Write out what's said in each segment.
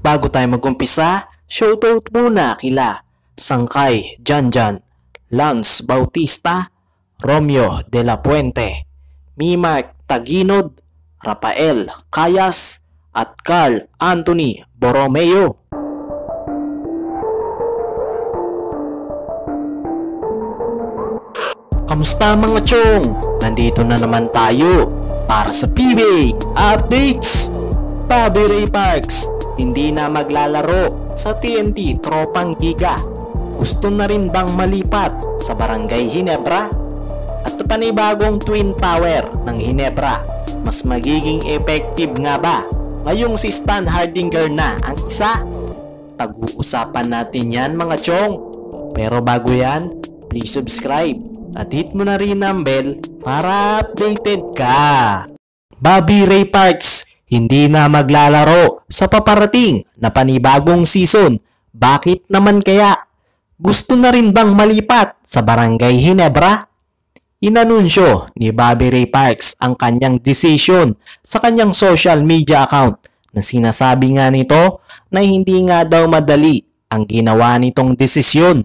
Bago tayo magumpisa, shoutout muna kila Sangkay Janjan, Lance Bautista, Romeo De La Puente, Mimark Taginod, Rafael Kayas, at Carl Anthony Borromeo. Kamusta mga chong? Nandito na naman tayo para sa PBA Updates! Bobby Parks hindi na maglalaro sa TNT Tropang Giga. Gusto na rin bang malipat sa Barangay Hinebra? At panibagong Twin Tower ng Hinebra, mas magiging effective nga ba ngayong si Stan Hardinger na ang isa? Pag-uusapan natin yan mga chong. Pero bago yan, please subscribe at hit mo na rin ang bell para updated ka. Bobby Ray Parks hindi na maglalaro sa paparating na panibagong season. Bakit naman kaya? Gusto na rin bang malipat sa Barangay Hinebra? Inanunsyo ni Bobby Ray Parks ang kanyang decision sa kanyang social media account na sinasabi nga nito na hindi nga daw madali ang ginawa nitong desisyon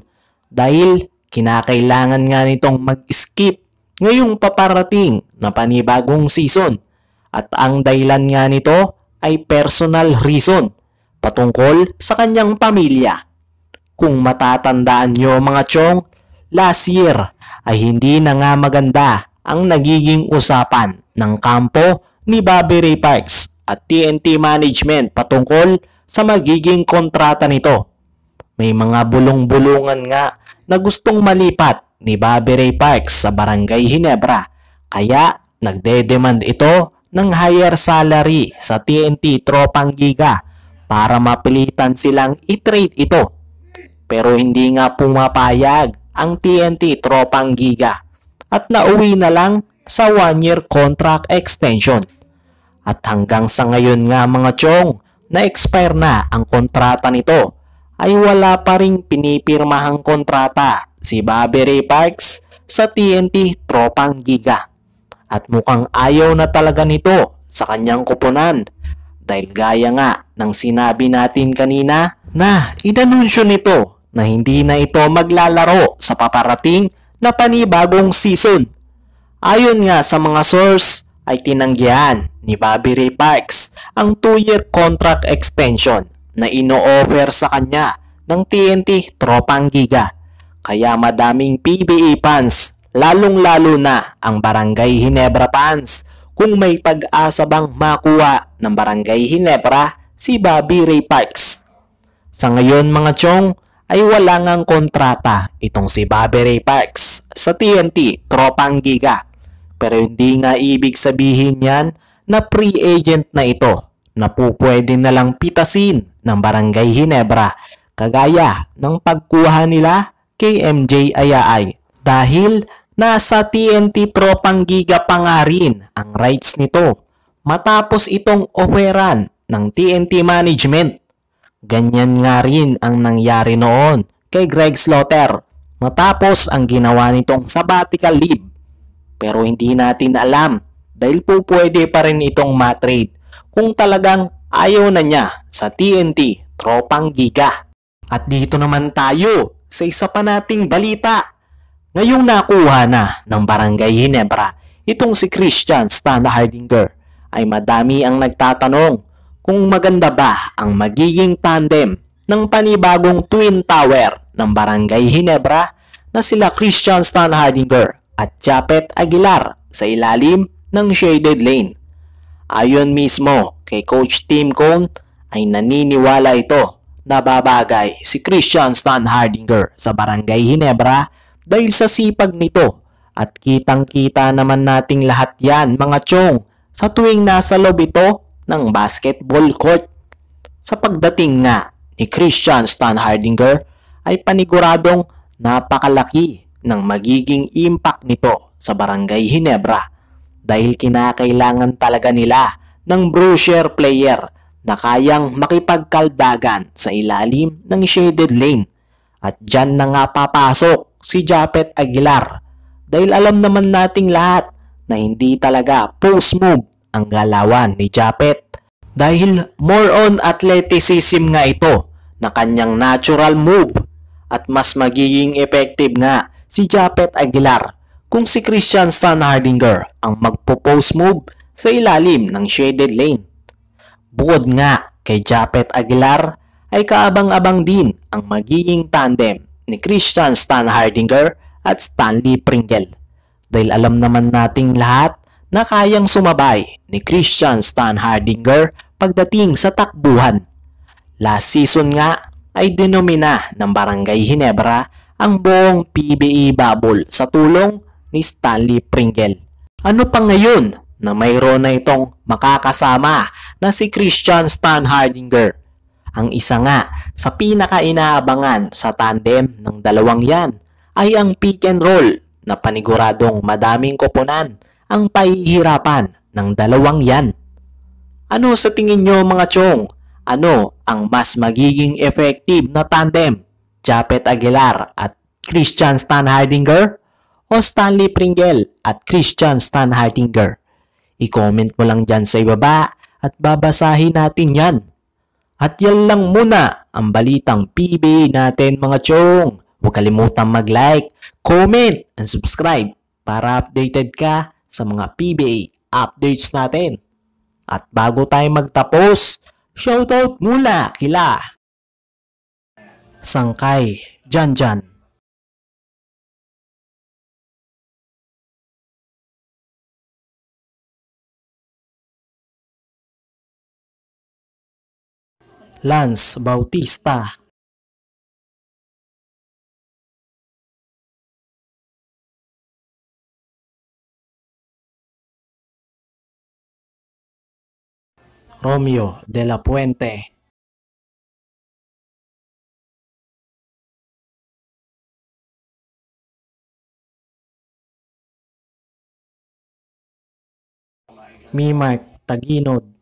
dahil kinakailangan nga nitong mag-skip ngayong paparating na panibagong season at ang dahilan nga nito ay personal reason patungkol sa kanyang pamilya. Kung matatandaan nyo mga chong, last year ay hindi na nga maganda ang nagiging usapan ng kampo ni Bobby Ray Parks at TNT Management patungkol sa magiging kontrata nito. May mga bulong-bulungan nga na gustong malipat ni Bobby Ray Parks sa Barangay Hinebra kaya nagdedemand ito ng higher salary sa TNT Tropang Giga para mapilitan silang i-trade ito. Pero hindi nga pumapayag ang TNT Tropang Giga at nauwi na lang sa 1-year contract extension. At hanggang sa ngayon nga mga chong, na-expire na ang kontrata nito ay wala pa ring pinipirmahang kontrata si Bobby Ray Parks sa TNT Tropang Giga at mukhang ayaw na talaga nito sa kanyang kuponan dahil gaya nga ng sinabi natin kanina na inanunsyo nito na hindi na ito maglalaro sa paparating na panibagong season. Ayon nga sa mga source ay tinanggihan ni Bobby Ray Parks ang 2-year contract extension na ino-offer sa kanya ng TNT Tropang Giga. Kaya madaming PBA fans lalong-lalo na ang Barangay Hinebra fans kung may pag-asa bang makuha ng Barangay Hinebra si Bobby Ray Parks. Sa ngayon mga chong ay wala ngang kontrata itong si Bobby Ray Parks sa TNT Tropang Giga. Pero hindi nga ibig sabihin yan na pre agent na ito na pupwede na lang pitasin ng Barangay Hinebra kagaya ng pagkuha nila kay MJ Ayaay dahil Nasa TNT Tropang Giga pa nga rin ang rights nito matapos itong oferan ng TNT Management. Ganyan nga rin ang nangyari noon kay Greg Slaughter matapos ang ginawa nitong sabbatical leave. Pero hindi natin alam dahil po pwede pa rin itong matrade kung talagang ayaw na niya sa TNT Tropang Giga. At dito naman tayo sa isa pa nating balita Ngayong nakuha na ng Barangay Hinebra itong si Christian Stan Hardinger ay madami ang nagtatanong kung maganda ba ang magiging tandem ng panibagong Twin Tower ng Barangay Hinebra na sila Christian Stan Hardinger at Japet Aguilar sa ilalim ng shaded lane. Ayon mismo kay Coach Tim Cone ay naniniwala ito na babagay si Christian Stan Hardinger sa Barangay Hinebra dahil sa sipag nito. At kitang-kita naman nating lahat yan mga chong sa tuwing nasa loob ito ng basketball court. Sa pagdating nga ni Christian Stan Hardinger ay paniguradong napakalaki ng magiging impact nito sa Barangay Hinebra dahil kinakailangan talaga nila ng brochure player na kayang makipagkaldagan sa ilalim ng shaded lane. At dyan na nga papasok si Japet Aguilar dahil alam naman nating lahat na hindi talaga post move ang galawan ni Japet dahil more on athleticism nga ito na kanyang natural move at mas magiging effective nga si Japet Aguilar kung si Christian Stan Hardinger ang magpo-post move sa ilalim ng shaded lane. Bukod nga kay Japet Aguilar ay kaabang-abang din ang magiging tandem ni Christian Stan Hardinger at Stanley Pringle. Dahil alam naman nating lahat na kayang sumabay ni Christian Stan Hardinger pagdating sa takbuhan. Last season nga ay dinomina ng Barangay Hinebra ang buong PBA e bubble sa tulong ni Stanley Pringle. Ano pa ngayon na mayroon na itong makakasama na si Christian Stan Hardinger ang isa nga sa pinaka-inaabangan sa tandem ng dalawang yan ay ang pick and roll na paniguradong madaming koponan ang pahihirapan ng dalawang yan. Ano sa tingin nyo mga chong? Ano ang mas magiging effective na tandem? Japet Aguilar at Christian Stanhardinger? O Stanley Pringle at Christian Stanhardinger? I-comment mo lang dyan sa ibaba at babasahin natin yan. At yan lang muna ang balitang PBA natin mga chong. Huwag kalimutan mag-like, comment, and subscribe para updated ka sa mga PBA updates natin. At bago tayo magtapos, shoutout mula kila Sangkay, Janjan, Lance Bautista Romeo de la Puente Mimark Taginod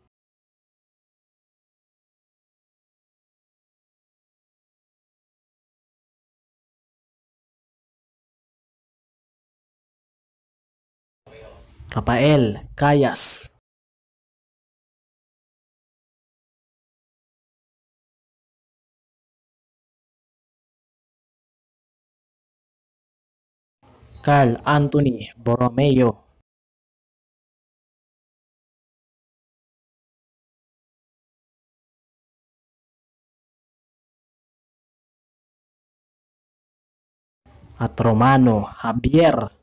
Rafael Callas. Carl Anthony Borromeo. Atromano, Javier